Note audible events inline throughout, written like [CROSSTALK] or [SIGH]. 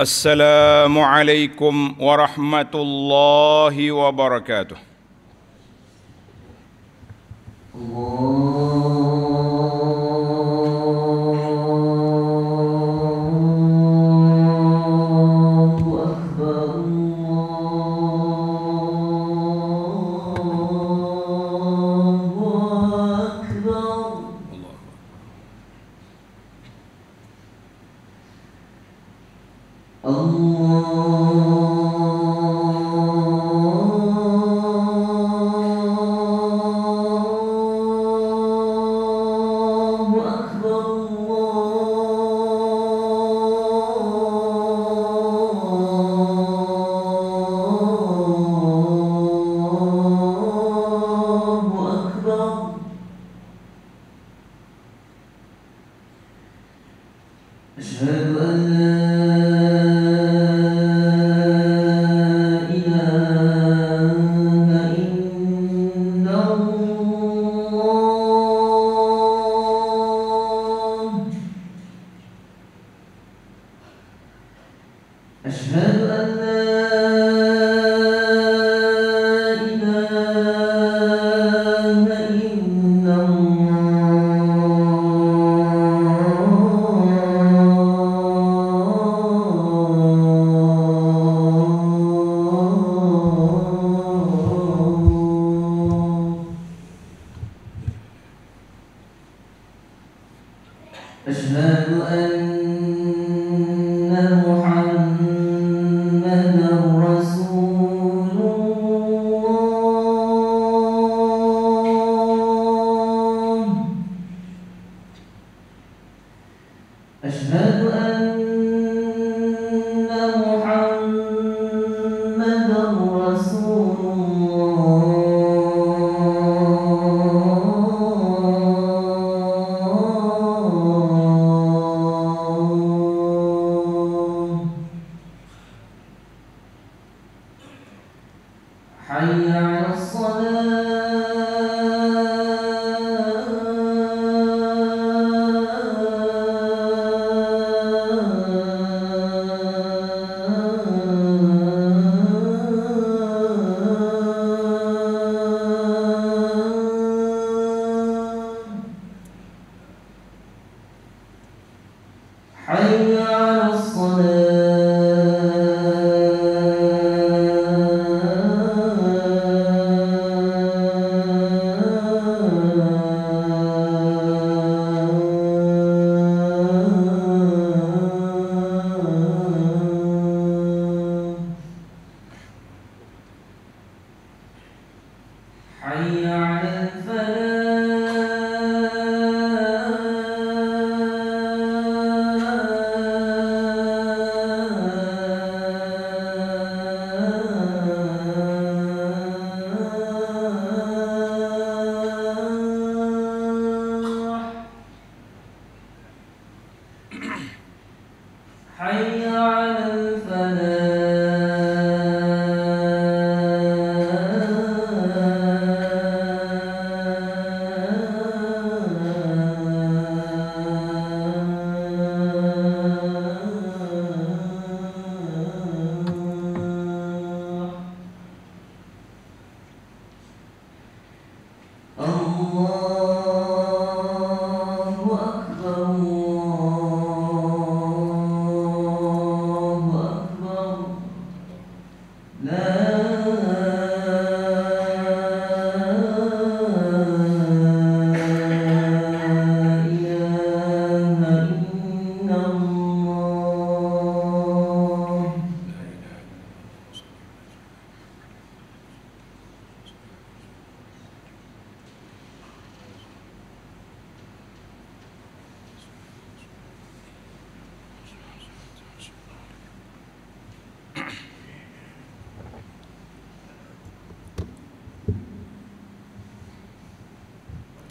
السلام عليكم ورحمة الله وبركاته. الله أشهد أن حي على الفلاح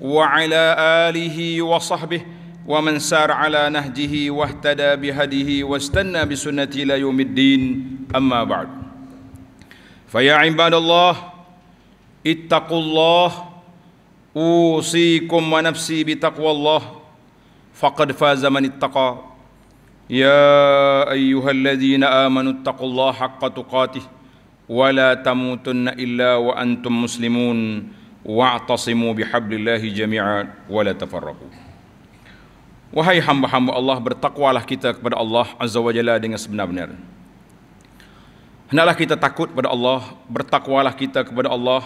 وعلى آله وصحبه ومن سار على نهجه واهتدى بهديه واستنى بسنته إلى يوم الدين أما بعد فيا عباد الله اتقوا الله أوصيكم ونفسي بتقوى الله فقد فاز من اتقى يا أيها الذين آمنوا اتقوا الله حق تقاته ولا تموتن إلا وأنتم مسلمون wa'tasimu bihablillahi jami'an wa la tafarraqu. Wahai hamba-hamba Allah, bertakwalah kita kepada Allah Azza wa Jalla dengan sebenar-benar. Hendaklah kita takut pada Allah, bertakwalah kita kepada Allah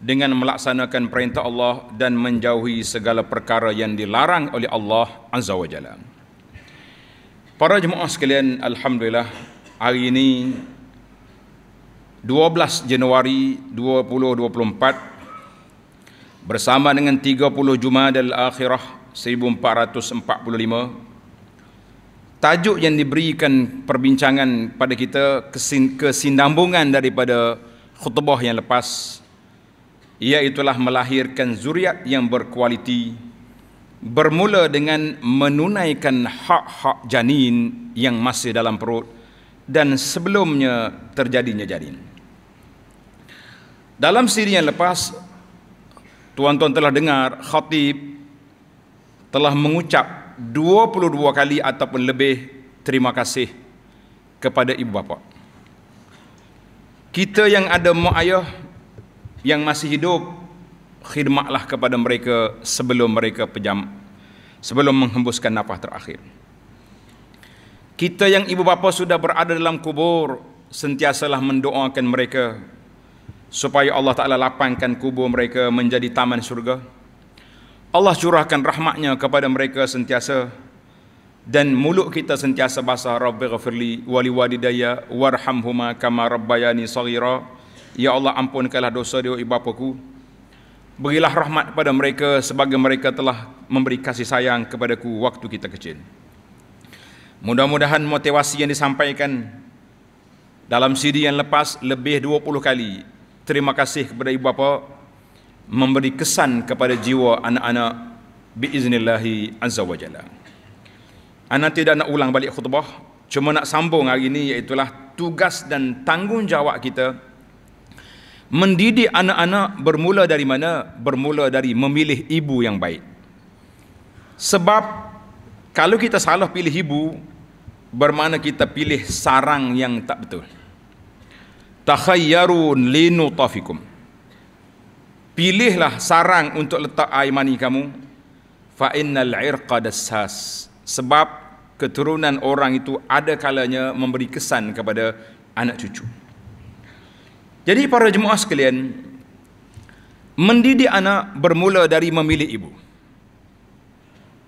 dengan melaksanakan perintah Allah dan menjauhi segala perkara yang dilarang oleh Allah Azza wa Jalla. Para jemaah sekalian, Alhamdulillah, hari ini 12 Januari 2024 bersama dengan 30 Jumadil Akhirah 1445 tajuk yang diberikan perbincangan pada kita kesin, kesinambungan daripada khutbah yang lepas ialah melahirkan zuriat yang berkualiti bermula dengan menunaikan hak-hak janin yang masih dalam perut dan sebelumnya terjadinya janin dalam siri yang lepas Tuan-tuan telah dengar khatib telah mengucap 22 kali ataupun lebih terima kasih kepada ibu bapa. Kita yang ada mak ayah yang masih hidup khidmatlah kepada mereka sebelum mereka pejam sebelum menghembuskan nafas terakhir. Kita yang ibu bapa sudah berada dalam kubur sentiasalah mendoakan mereka supaya Allah Ta'ala lapangkan kubur mereka menjadi taman surga. Allah curahkan rahmatnya kepada mereka sentiasa dan mulut kita sentiasa basah Rabbi ghafirli wali walidayya warhamhuma kama rabbayani saghira Ya Allah ampunkanlah dosa dia ibu bapaku Berilah rahmat pada mereka sebagai mereka telah memberi kasih sayang kepadaku waktu kita kecil Mudah-mudahan motivasi yang disampaikan dalam siri yang lepas lebih 20 kali terima kasih kepada ibu bapa memberi kesan kepada jiwa anak-anak biiznillahi azza wa Ana tidak nak ulang balik khutbah, cuma nak sambung hari ini iaitu tugas dan tanggungjawab kita mendidik anak-anak bermula dari mana? Bermula dari memilih ibu yang baik. Sebab kalau kita salah pilih ibu, bermakna kita pilih sarang yang tak betul takhayyarun tafikum. pilihlah sarang untuk letak air mani kamu fa innal irqa dassas sebab keturunan orang itu ada kalanya memberi kesan kepada anak cucu jadi para jemaah sekalian mendidik anak bermula dari memilih ibu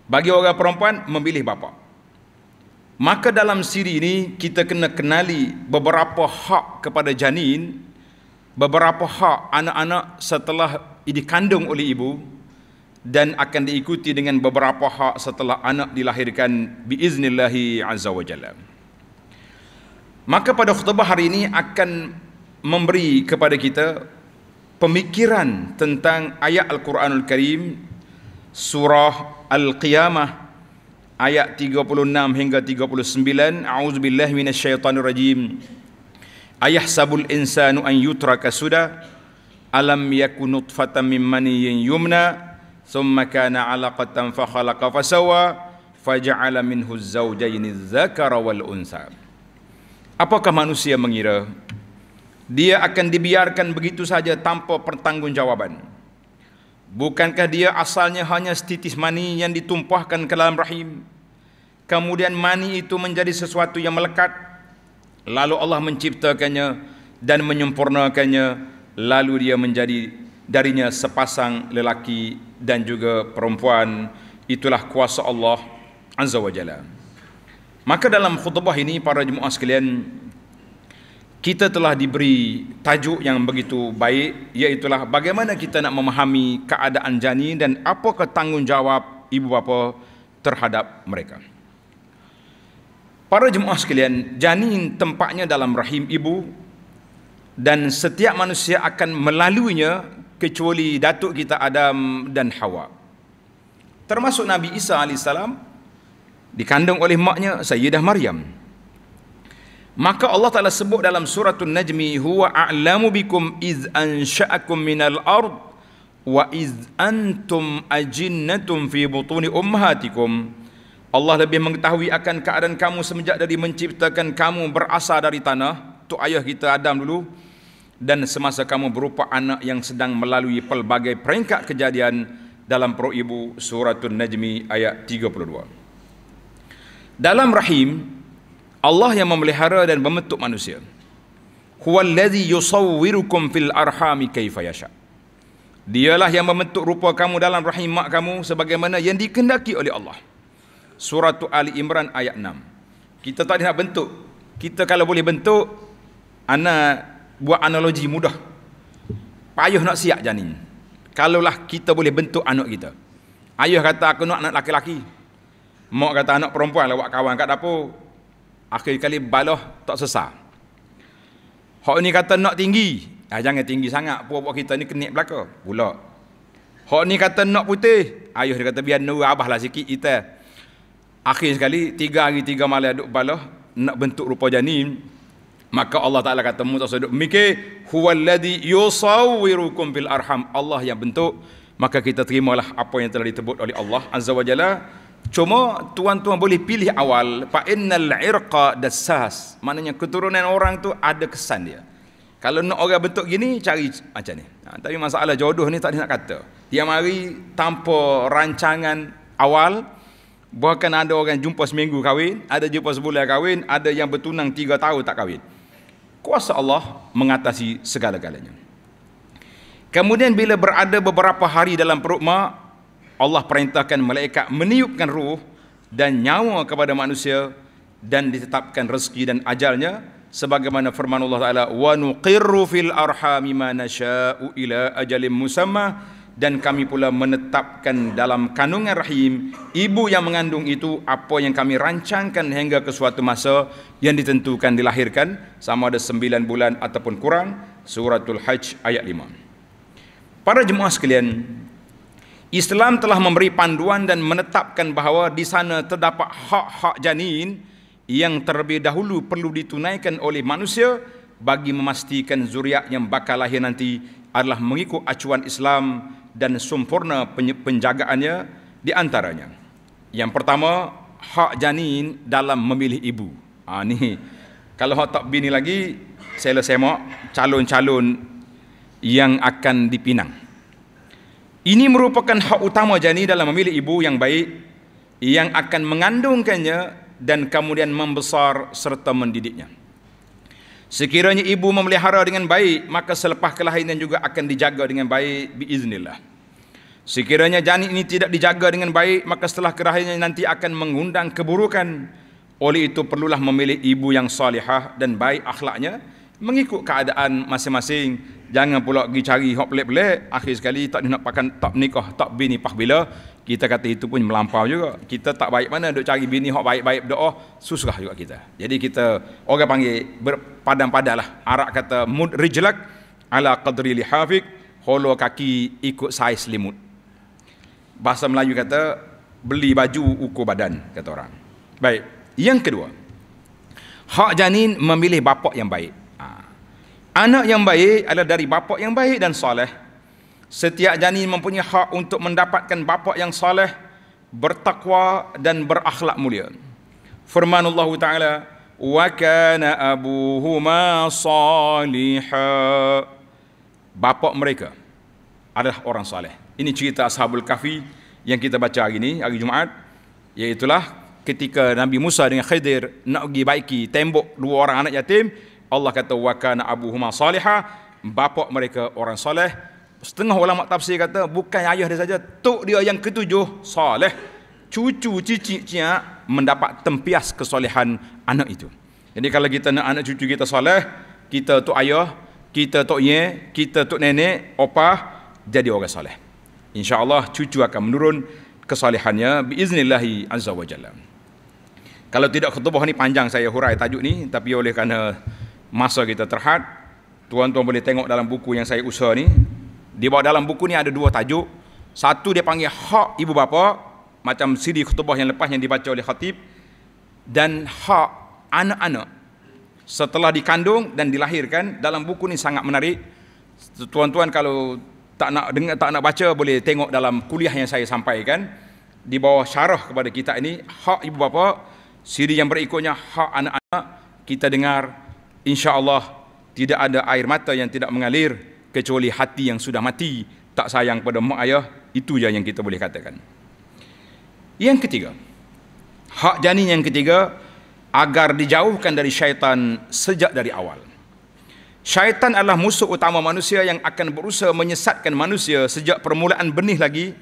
bagi orang perempuan memilih bapak Maka dalam siri ini kita kena kenali beberapa hak kepada janin, beberapa hak anak-anak setelah dikandung oleh ibu dan akan diikuti dengan beberapa hak setelah anak dilahirkan biiznillahi azza wa jalla. Maka pada khutbah hari ini akan memberi kepada kita pemikiran tentang ayat Al-Quranul Karim surah Al-Qiyamah ayat 36 hingga 39 a'udzubillahi minasyaitonir rajim ayah sabul insanu an yutraka suda alam yakun nutfatan min maniyyin yumna thumma kana 'alaqatan fa khalaqa fa sawa fa ja'ala minhu zawjayni dzakara wal unsa apakah manusia mengira dia akan dibiarkan begitu saja tanpa pertanggungjawaban bukankah dia asalnya hanya setitis mani yang ditumpahkan ke dalam rahim Kemudian mani itu menjadi sesuatu yang melekat. Lalu Allah menciptakannya dan menyempurnakannya. Lalu dia menjadi darinya sepasang lelaki dan juga perempuan. Itulah kuasa Allah Azza wa Jalla. Maka dalam khutbah ini para jemaah sekalian kita telah diberi tajuk yang begitu baik iaitu bagaimana kita nak memahami keadaan janin dan apakah tanggungjawab ibu bapa terhadap mereka. Para jemaah sekalian, janin tempatnya dalam rahim ibu dan setiap manusia akan melaluinya kecuali datuk kita Adam dan Hawa. Termasuk Nabi Isa AS dikandung oleh maknya Sayyidah Maryam. Maka Allah Taala sebut dalam surah An-Najmi huwa a'lamu bikum iz ansha'akum minal ard wa iz antum ajinnatum fi butuni ummahatikum. Allah lebih mengetahui akan keadaan kamu semenjak dari menciptakan kamu berasal dari tanah tu ayah kita Adam dulu dan semasa kamu berupa anak yang sedang melalui pelbagai peringkat kejadian dalam pro ibu suratul najmi ayat 32 dalam rahim Allah yang memelihara dan membentuk manusia huwallazi yusawwirukum fil arhami kaifa yasha dialah yang membentuk rupa kamu dalam rahim mak kamu sebagaimana yang dikendaki oleh Allah surah Ali Imran ayat 6. Kita tak nak bentuk. Kita kalau boleh bentuk, ana buat analogi mudah. Payuh nak siap janin. Kalaulah kita boleh bentuk anak kita. Ayuh kata aku nak anak laki-laki. Mak kata anak perempuan lawak lah, kawan kat dapur. Akhir kali baloh tak sesah. Hak ni kata nak tinggi. Ah jangan tinggi sangat. Puak-puak kita ni kenik belaka. Pula. Hak ni kata nak putih. Ayuh dia kata biar nur abah lah sikit kita. Akhir sekali tiga hari tiga malam duk balah nak bentuk rupa janin maka Allah Taala kata Musa sedok mikir huwallazi yusawwirukum bil arham Allah yang bentuk maka kita terimalah apa yang telah ditebut oleh Allah Azza wajalla. cuma tuan-tuan boleh pilih awal fa innal irqa dassas maknanya keturunan orang tu ada kesan dia kalau nak orang bentuk gini cari macam ni ha, tapi masalah jodoh ni tak ada nak kata dia mari tanpa rancangan awal Bahkan ada orang jumpa seminggu kahwin, ada jumpa sebulan kahwin, ada yang bertunang tiga tahun tak kahwin. Kuasa Allah mengatasi segala-galanya. Kemudian bila berada beberapa hari dalam perut mak, Allah perintahkan malaikat meniupkan ruh dan nyawa kepada manusia dan ditetapkan rezeki dan ajalnya sebagaimana firman Allah Taala wa nuqirru fil arhami ma nasha'u ila ajalin musamma dan kami pula menetapkan dalam kandungan rahim ibu yang mengandung itu apa yang kami rancangkan hingga ke suatu masa yang ditentukan dilahirkan sama ada sembilan bulan ataupun kurang suratul hajj ayat lima. para jemaah sekalian Islam telah memberi panduan dan menetapkan bahawa di sana terdapat hak-hak janin yang terlebih dahulu perlu ditunaikan oleh manusia bagi memastikan zuriat yang bakal lahir nanti adalah mengikut acuan Islam dan sempurna penjagaannya di antaranya. Yang pertama, hak janin dalam memilih ibu. Ha, ni, kalau hak tak bini lagi, saya lesemak lah calon-calon yang akan dipinang. Ini merupakan hak utama janin dalam memilih ibu yang baik yang akan mengandungkannya dan kemudian membesar serta mendidiknya. Sekiranya ibu memelihara dengan baik, maka selepas kelahiran juga akan dijaga dengan baik biiznillah. Sekiranya janin ini tidak dijaga dengan baik, maka setelah kelahirannya nanti akan mengundang keburukan. Oleh itu perlulah memilih ibu yang salihah dan baik akhlaknya mengikut keadaan masing-masing jangan pula pergi cari hak pelik-pelik akhir sekali tak nak pakan tak nikah tak bini pah bila kita kata itu pun melampau juga kita tak baik mana duk cari bini hak baik-baik berdoa oh, susah juga kita jadi kita orang panggil berpadam-padam lah arak kata mud rijlak ala qadri hafik, holo kaki ikut saiz limut bahasa Melayu kata beli baju ukur badan kata orang baik yang kedua hak janin memilih bapak yang baik Anak yang baik adalah dari bapa yang baik dan soleh. Setiap janin mempunyai hak untuk mendapatkan bapa yang soleh, bertakwa dan berakhlak mulia. Firman Allah Taala, "Wa kana abuhuma saliha." Bapa mereka adalah orang soleh. Ini cerita Ashabul Kahfi yang kita baca hari ini hari Jumaat, iaitu ketika Nabi Musa dengan Khidir nak pergi baiki tembok dua orang anak yatim, Allah kata wa kana abuhuma salihah bapa mereka orang soleh setengah ulama tafsir kata bukan ayah dia saja tok dia yang ketujuh soleh cucu cicitnya mendapat tempias kesolehan anak itu jadi kalau kita nak anak cucu kita soleh kita tok ayah kita tok ye kita tok nenek opah jadi orang soleh insyaallah cucu akan menurun kesolehannya biiznillahi azza wajalla kalau tidak khutbah ni panjang saya hurai tajuk ni tapi oleh kerana masa kita terhad tuan-tuan boleh tengok dalam buku yang saya usaha ni di bawah dalam buku ni ada dua tajuk satu dia panggil hak ibu bapa macam siri khutbah yang lepas yang dibaca oleh khatib dan hak anak-anak setelah dikandung dan dilahirkan dalam buku ni sangat menarik tuan-tuan kalau tak nak dengar tak nak baca boleh tengok dalam kuliah yang saya sampaikan di bawah syarah kepada kita ini hak ibu bapa siri yang berikutnya hak anak-anak kita dengar insyaallah tidak ada air mata yang tidak mengalir kecuali hati yang sudah mati tak sayang pada mak ayah itu je yang kita boleh katakan yang ketiga hak janin yang ketiga agar dijauhkan dari syaitan sejak dari awal syaitan adalah musuh utama manusia yang akan berusaha menyesatkan manusia sejak permulaan benih lagi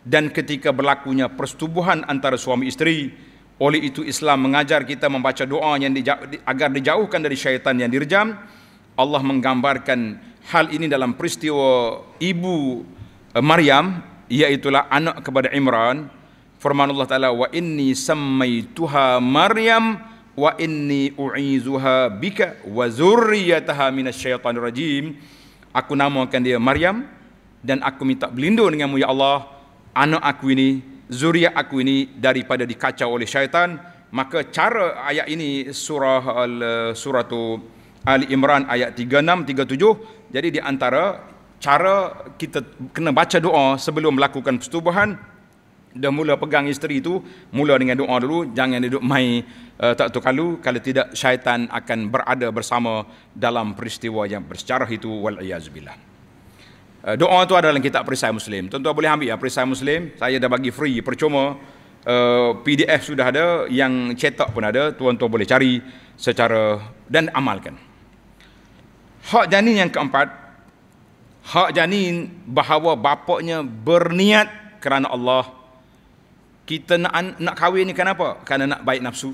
dan ketika berlakunya persetubuhan antara suami isteri oleh itu Islam mengajar kita membaca doa yang dija- agar dijauhkan dari syaitan yang dirjam. Allah menggambarkan hal ini dalam peristiwa ibu eh, Maryam iaitulah anak kepada Imran. Firman Allah Taala wa inni sammaytuha Maryam wa inni u'izuha bika wa zurriyataha minasyaitanir rajim. Aku namakan dia Maryam dan aku minta berlindung denganmu ya Allah anak aku ini zuriat aku ini daripada dikacau oleh syaitan maka cara ayat ini surah al surah tu Ali Imran ayat 36 37 jadi di antara cara kita kena baca doa sebelum melakukan persetubuhan dah mula pegang isteri itu, mula dengan doa dulu jangan duduk mai uh, tak tukalu kalau tidak syaitan akan berada bersama dalam peristiwa yang bersejarah itu wal iazbillah Eh, doa tu ada dalam kitab perisai Muslim. Tentu boleh ambil ya perisai Muslim. Saya dah bagi free percuma. Uh, eh, PDF sudah ada, yang cetak pun ada. Tuan-tuan boleh cari secara dan amalkan. Hak janin yang keempat. Hak janin bahawa bapaknya berniat kerana Allah. Kita nak, nak kahwin ni kenapa? Kerana nak baik nafsu.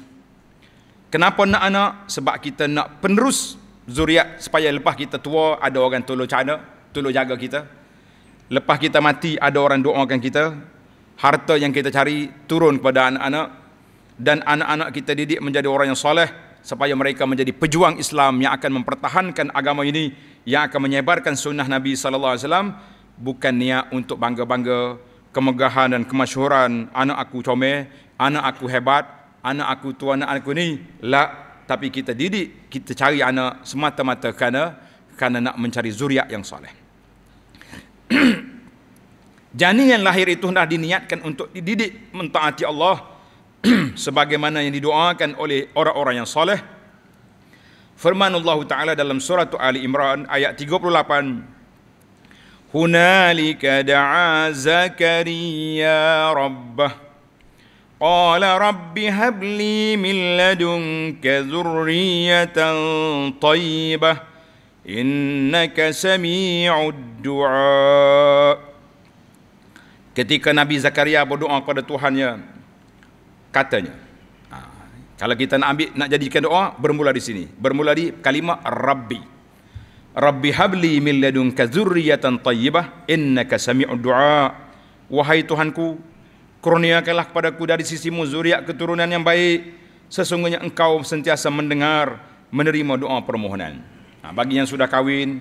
Kenapa nak anak? Sebab kita nak penerus zuriat supaya lepas kita tua ada orang tolong cara tolong jaga kita. Lepas kita mati ada orang doakan kita. Harta yang kita cari turun kepada anak-anak dan anak-anak kita didik menjadi orang yang soleh supaya mereka menjadi pejuang Islam yang akan mempertahankan agama ini yang akan menyebarkan sunnah Nabi sallallahu alaihi wasallam bukan niat untuk bangga-bangga kemegahan dan kemasyhuran anak aku comel, anak aku hebat, anak aku tua anak aku ni la tapi kita didik kita cari anak semata-mata kerana kerana nak mencari zuriat yang soleh janin yang lahir itu hendak diniatkan untuk dididik mentaati Allah [CLEARS THROAT] sebagaimana yang didoakan oleh orang-orang yang soleh firman Allah taala dalam surah Ali Imran ayat 38 hunalika da'a zakaria rabbah Qala رب habli لي من لدنك ذرية طيبة إنك سميع الدعاء ketika Nabi Zakaria berdoa kepada Tuhannya katanya ah, kalau kita nak ambil nak jadikan doa bermula di sini bermula di kalimah Rabbi Rabbi habli min ladunka zurriyatan tayyibah innaka sami'ud du'a wahai Tuhanku kurniakanlah kepadaku dari sisimu zuriat keturunan yang baik sesungguhnya engkau sentiasa mendengar menerima doa permohonan Nah, bagi yang sudah kahwin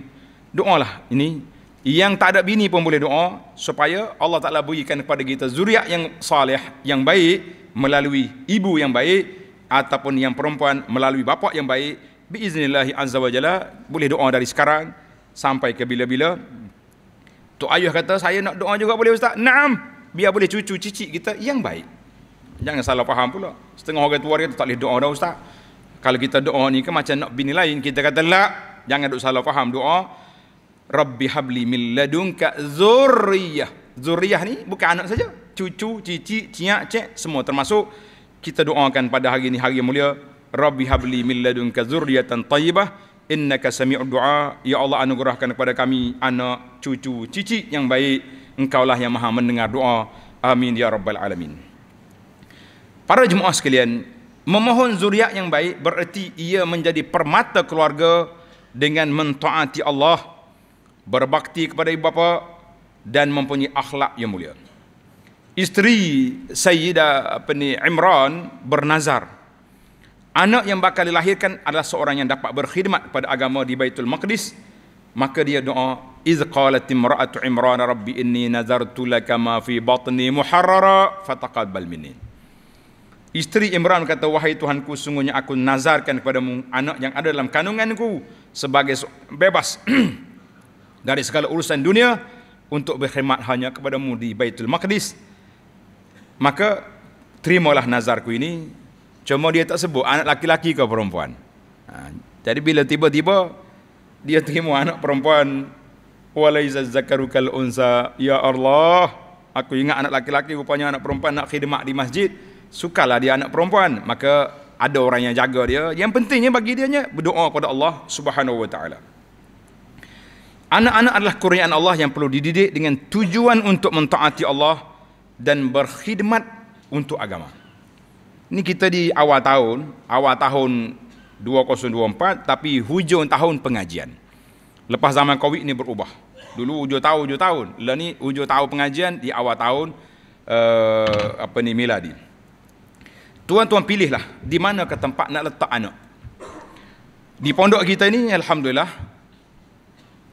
doalah ini yang tak ada bini pun boleh doa supaya Allah Taala berikan kepada kita zuriat yang saleh, yang baik melalui ibu yang baik ataupun yang perempuan melalui bapa yang baik biiznillah azza wajalla boleh doa dari sekarang sampai ke bila-bila Tu, Ayuh kata saya nak doa juga boleh ustaz? Naam, biar boleh cucu cicit kita yang baik. Jangan salah faham pula. Setengah orang tua kita tak boleh doa dah ustaz. Kalau kita doa ni ke macam nak bini lain kita kata la, jangan duk salah faham doa. Rabbi habli min ladunka zurriyah. Zurriyah ni bukan anak saja. Cucu, cici, ciak, cek semua termasuk kita doakan pada hari ini hari mulia. Rabbi habli min ladunka zurriyatan tayyibah. Innaka sami'ud du'a. Ya Allah anugerahkan kepada kami anak, cucu, cici yang baik. Engkaulah yang maha mendengar doa. Amin ya rabbal alamin. Para jemaah sekalian, memohon zuriat yang baik bererti ia menjadi permata keluarga dengan mentaati Allah berbakti kepada ibu bapa dan mempunyai akhlak yang mulia. Isteri Sayyida apa ni, Imran bernazar. Anak yang bakal dilahirkan adalah seorang yang dapat berkhidmat pada agama di Baitul Maqdis. Maka dia doa, "Iz qalat imra'atu Imran rabbi inni nazartu laka ma fi batni muharrara fataqabbal minni." Isteri Imran kata, "Wahai Tuhanku, sungguhnya aku nazarkan kepadamu anak yang ada dalam kandunganku sebagai bebas." [CLEARS THROAT] dari segala urusan dunia untuk berkhidmat hanya kepadamu di Baitul Maqdis maka terimalah nazarku ini cuma dia tak sebut anak laki-laki ke perempuan ha, jadi bila tiba-tiba dia terima anak perempuan walaiza zakarukal unsa ya Allah aku ingat anak laki-laki rupanya anak perempuan nak khidmat di masjid sukalah dia anak perempuan maka ada orang yang jaga dia yang pentingnya bagi dia berdoa kepada Allah subhanahu wa ta'ala Anak-anak adalah kurniaan Allah yang perlu dididik dengan tujuan untuk mentaati Allah dan berkhidmat untuk agama. Ini kita di awal tahun, awal tahun 2024 tapi hujung tahun pengajian. Lepas zaman Covid ini berubah. Dulu hujung tahun, hujung tahun. Lepas ni hujung tahun pengajian di awal tahun uh, apa ni miladi. Tuan-tuan pilihlah di mana ke tempat nak letak anak. Di pondok kita ini, alhamdulillah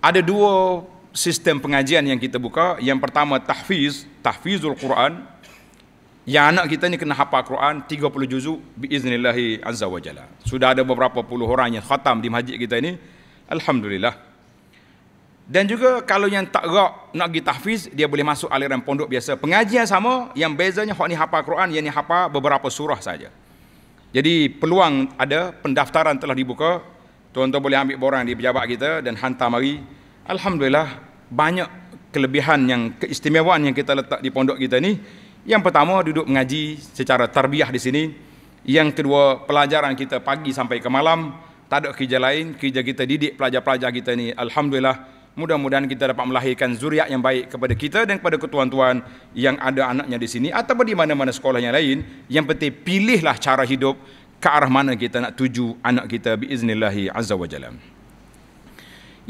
ada dua sistem pengajian yang kita buka. Yang pertama tahfiz, tahfizul Quran. Yang anak kita ni kena hafal Quran 30 juzuk biiznillahi azza wa Sudah ada beberapa puluh orang yang khatam di masjid kita ini. Alhamdulillah. Dan juga kalau yang tak gerak nak pergi tahfiz, dia boleh masuk aliran pondok biasa. Pengajian sama, yang bezanya hak ni hafal Quran, yang ni hafal beberapa surah saja. Jadi peluang ada, pendaftaran telah dibuka, Tuan-tuan boleh ambil borang di pejabat kita dan hantar mari. Alhamdulillah banyak kelebihan yang keistimewaan yang kita letak di pondok kita ni. Yang pertama duduk mengaji secara tarbiyah di sini. Yang kedua pelajaran kita pagi sampai ke malam. Tak ada kerja lain, kerja kita didik pelajar-pelajar kita ni. Alhamdulillah mudah-mudahan kita dapat melahirkan zuriat yang baik kepada kita dan kepada ketuan-tuan yang ada anaknya di sini. Atau di mana-mana sekolah yang lain. Yang penting pilihlah cara hidup ke arah mana kita nak tuju anak kita biiznillahi azza wa jalan.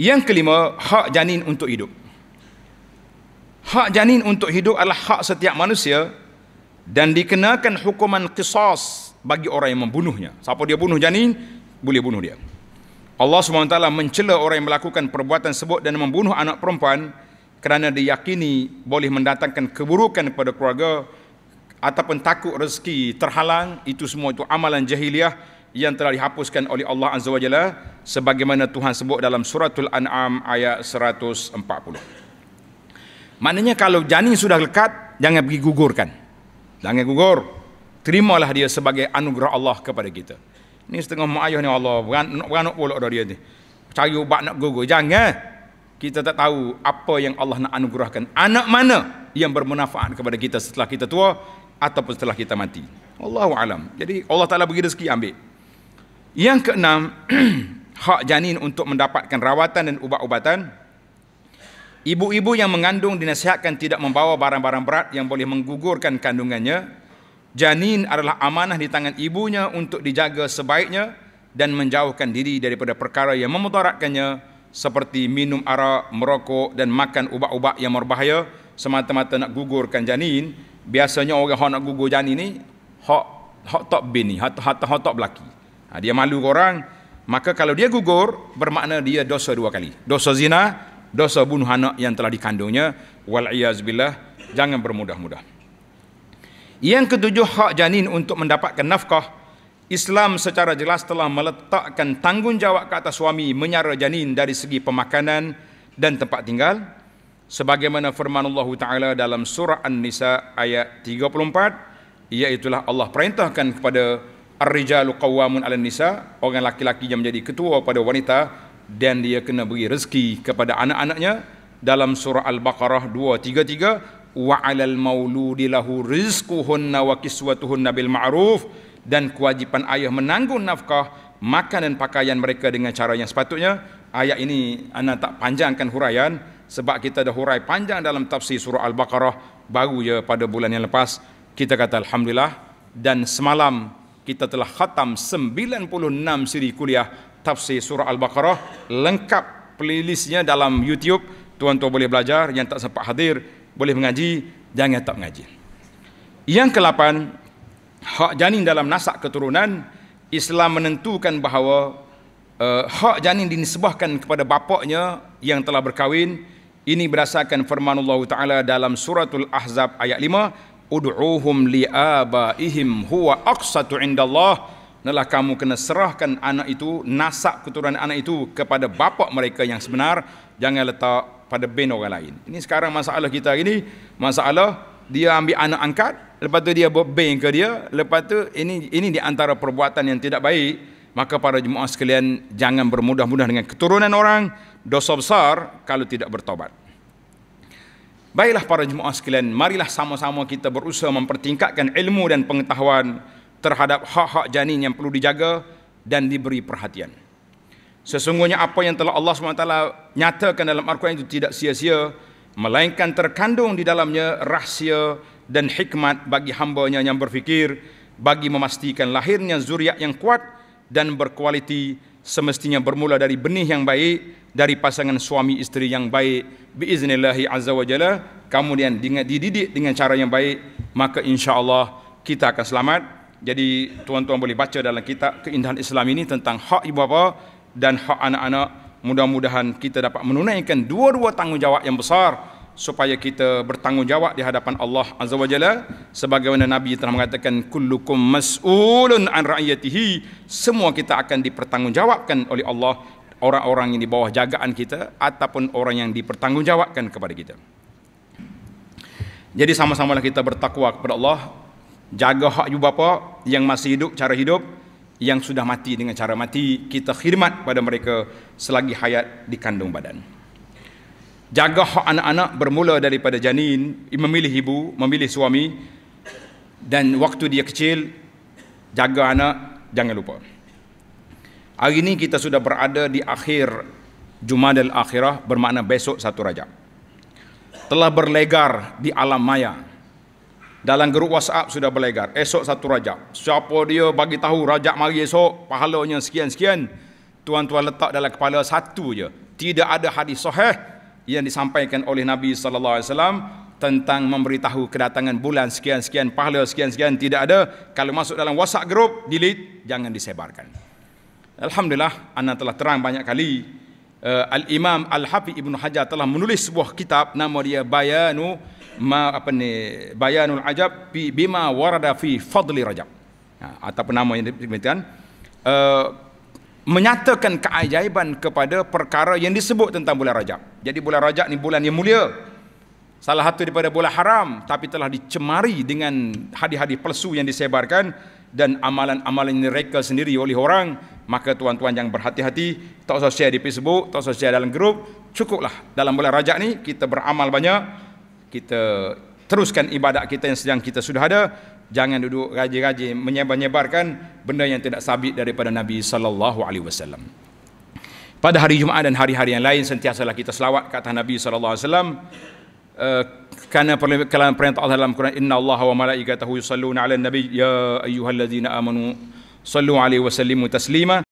Yang kelima, hak janin untuk hidup. Hak janin untuk hidup adalah hak setiap manusia dan dikenakan hukuman qisas bagi orang yang membunuhnya. Siapa dia bunuh janin, boleh bunuh dia. Allah SWT mencela orang yang melakukan perbuatan sebut dan membunuh anak perempuan kerana diyakini boleh mendatangkan keburukan kepada keluarga, ataupun takut rezeki terhalang itu semua itu amalan jahiliah yang telah dihapuskan oleh Allah Azza wa Jalla sebagaimana Tuhan sebut dalam suratul An'am ayat 140. Maknanya kalau janin sudah lekat jangan pergi gugurkan. Jangan gugur. Terimalah dia sebagai anugerah Allah kepada kita. Ini setengah mak ayah ni Allah beranak beranak pula dari dia ni. Cari ubat nak gugur. Jangan. Kita tak tahu apa yang Allah nak anugerahkan. Anak mana yang bermanfaat kepada kita setelah kita tua ataupun setelah kita mati. Allahu alam. Jadi Allah Taala bagi rezeki ambil. Yang keenam, [CLEARS THROAT] hak janin untuk mendapatkan rawatan dan ubat-ubatan. Ibu-ibu yang mengandung dinasihatkan tidak membawa barang-barang berat yang boleh menggugurkan kandungannya. Janin adalah amanah di tangan ibunya untuk dijaga sebaiknya dan menjauhkan diri daripada perkara yang memudaratkannya seperti minum arak, merokok dan makan ubat-ubat yang berbahaya semata-mata nak gugurkan janin biasanya orang hak nak gugur janin ni hak hak tak bini hok hok tak, tak belaki ha, dia malu ke orang maka kalau dia gugur bermakna dia dosa dua kali dosa zina dosa bunuh anak yang telah dikandungnya wal iazbillah jangan bermudah-mudah yang ketujuh hak janin untuk mendapatkan nafkah Islam secara jelas telah meletakkan tanggungjawab ke atas suami menyara janin dari segi pemakanan dan tempat tinggal sebagaimana firman Allah Taala dalam surah An-Nisa ayat 34 iaitulah Allah perintahkan kepada ar-rijalu qawwamun 'alan nisa orang laki-laki yang menjadi ketua pada wanita dan dia kena beri rezeki kepada anak-anaknya dalam surah Al-Baqarah 233 wa 'alal mauludi lahu rizquhunna wa kiswatuhunna bil ma'ruf dan kewajipan ayah menanggung nafkah makan dan pakaian mereka dengan cara yang sepatutnya ayat ini anak tak panjangkan huraian sebab kita dah hurai panjang dalam tafsir surah Al-Baqarah baru ya pada bulan yang lepas kita kata Alhamdulillah dan semalam kita telah khatam 96 siri kuliah tafsir surah Al-Baqarah lengkap playlistnya dalam YouTube tuan-tuan boleh belajar yang tak sempat hadir boleh mengaji jangan tak mengaji yang kelapan hak janin dalam nasak keturunan Islam menentukan bahawa uh, hak janin dinisbahkan kepada bapaknya yang telah berkahwin ini berdasarkan firman Allah Taala dalam suratul Ahzab ayat 5, "Ud'uuhum li'abaihim huwa aqsatu 'indallah." Nalah kamu kena serahkan anak itu, nasab keturunan anak itu kepada bapa mereka yang sebenar, jangan letak pada bin orang lain. Ini sekarang masalah kita hari ini, masalah dia ambil anak angkat, lepas tu dia berbin ke dia, lepas tu ini ini di antara perbuatan yang tidak baik. Maka para jemaah sekalian jangan bermudah-mudah dengan keturunan orang, dosa besar kalau tidak bertobat. Baiklah para jemaah sekalian, marilah sama-sama kita berusaha mempertingkatkan ilmu dan pengetahuan terhadap hak-hak janin yang perlu dijaga dan diberi perhatian. Sesungguhnya apa yang telah Allah SWT nyatakan dalam Al-Quran itu tidak sia-sia, melainkan terkandung di dalamnya rahsia dan hikmat bagi hambanya yang berfikir, bagi memastikan lahirnya zuriat yang kuat dan berkualiti, semestinya bermula dari benih yang baik dari pasangan suami isteri yang baik biiznillahi azza wa jalla kemudian dididik dengan cara yang baik maka insyaallah kita akan selamat jadi tuan-tuan boleh baca dalam kitab keindahan Islam ini tentang hak ibu bapa dan hak anak-anak mudah-mudahan kita dapat menunaikan dua-dua tanggungjawab yang besar supaya kita bertanggungjawab di hadapan Allah Azza wa Jalla sebagaimana Nabi telah mengatakan kullukum mas'ulun an ra'iyatihi semua kita akan dipertanggungjawabkan oleh Allah orang-orang yang di bawah jagaan kita ataupun orang yang dipertanggungjawabkan kepada kita jadi sama-samalah kita bertakwa kepada Allah jaga hak ibu bapa yang masih hidup cara hidup yang sudah mati dengan cara mati kita khidmat pada mereka selagi hayat di kandung badan jaga hak anak-anak bermula daripada janin memilih ibu memilih suami dan waktu dia kecil jaga anak jangan lupa hari ini kita sudah berada di akhir Jumad al-Akhirah bermakna besok satu rajab telah berlegar di alam maya dalam grup WhatsApp sudah berlegar esok satu rajab siapa dia bagi tahu rajab mari esok pahalanya sekian-sekian tuan-tuan letak dalam kepala satu je tidak ada hadis sahih yang disampaikan oleh Nabi sallallahu alaihi wasallam tentang memberitahu kedatangan bulan sekian-sekian pahala sekian-sekian tidak ada kalau masuk dalam WhatsApp group delete jangan disebarkan. Alhamdulillah ana telah terang banyak kali eh, Al-Imam Al-Hafiz Ibnu Hajar telah menulis sebuah kitab nama dia Bayanu ma apa ni Bayanul Ajab bima warada fi Fadli Rajab. Ha, ataupun nama yang dikatakan uh, eh, menyatakan keajaiban kepada perkara yang disebut tentang bulan Rajab. Jadi bulan Rajab ni bulan yang mulia. Salah satu daripada bulan haram tapi telah dicemari dengan hadis-hadis palsu yang disebarkan dan amalan-amalan yang direka sendiri oleh orang. Maka tuan-tuan yang berhati-hati, tak usah share di Facebook, tak usah share dalam grup, cukuplah dalam bulan Rajab ni kita beramal banyak, kita teruskan ibadat kita yang sedang kita sudah ada jangan duduk rajin-rajin menyebar-nyebarkan benda yang tidak sabit daripada Nabi sallallahu alaihi wasallam. Pada hari Jumaat dan hari-hari yang lain sentiasalah kita selawat kata Nabi sallallahu alaihi wasallam uh, kerana perintah Allah dalam Quran inna Allah wa malaikatahu yusalluna 'alan nabi ya ayyuhallazina amanu sallu alaihi wasallimu taslima